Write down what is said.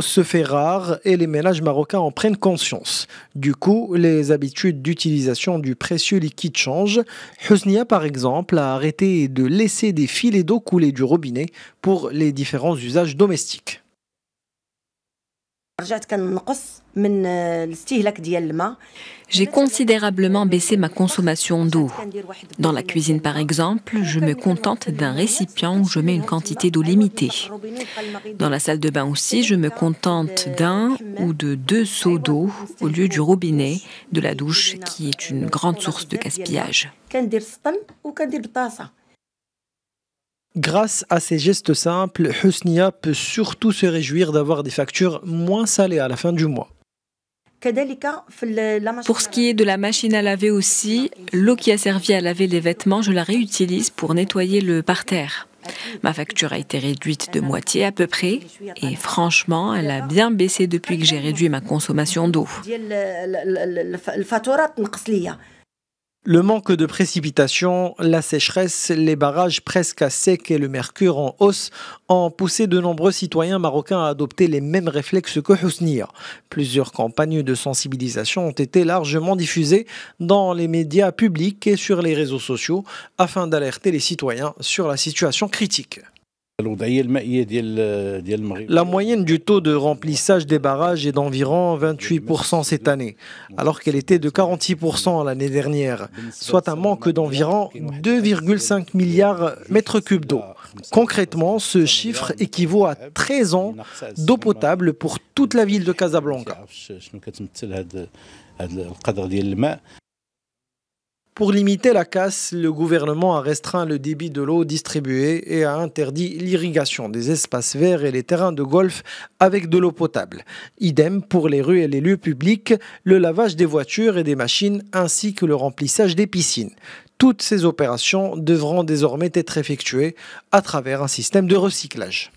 se fait rare et les ménages marocains en prennent conscience. Du coup, les habitudes d'utilisation du précieux liquide changent. Husnia, par exemple, a arrêté de laisser des filets d'eau couler du robinet pour les différents usages domestiques. J'ai considérablement baissé ma consommation d'eau. Dans la cuisine, par exemple, je me contente d'un récipient où je mets une quantité d'eau limitée. Dans la salle de bain aussi, je me contente d'un ou de deux seaux d'eau au lieu du robinet de la douche qui est une grande source de gaspillage. Grâce à ces gestes simples, Husnia peut surtout se réjouir d'avoir des factures moins salées à la fin du mois. Pour ce qui est de la machine à laver aussi, l'eau qui a servi à laver les vêtements, je la réutilise pour nettoyer le parterre. Ma facture a été réduite de moitié à peu près et franchement, elle a bien baissé depuis que j'ai réduit ma consommation d'eau. Le manque de précipitations, la sécheresse, les barrages presque à sec et le mercure en hausse ont poussé de nombreux citoyens marocains à adopter les mêmes réflexes que Housnir. Plusieurs campagnes de sensibilisation ont été largement diffusées dans les médias publics et sur les réseaux sociaux afin d'alerter les citoyens sur la situation critique. La moyenne du taux de remplissage des barrages est d'environ 28% cette année, alors qu'elle était de 46% l'année dernière, soit un manque d'environ 2,5 milliards mètres cubes d'eau. Concrètement, ce chiffre équivaut à 13 ans d'eau potable pour toute la ville de Casablanca. Pour limiter la casse, le gouvernement a restreint le débit de l'eau distribuée et a interdit l'irrigation des espaces verts et les terrains de golf avec de l'eau potable. Idem pour les rues et les lieux publics, le lavage des voitures et des machines ainsi que le remplissage des piscines. Toutes ces opérations devront désormais être effectuées à travers un système de recyclage.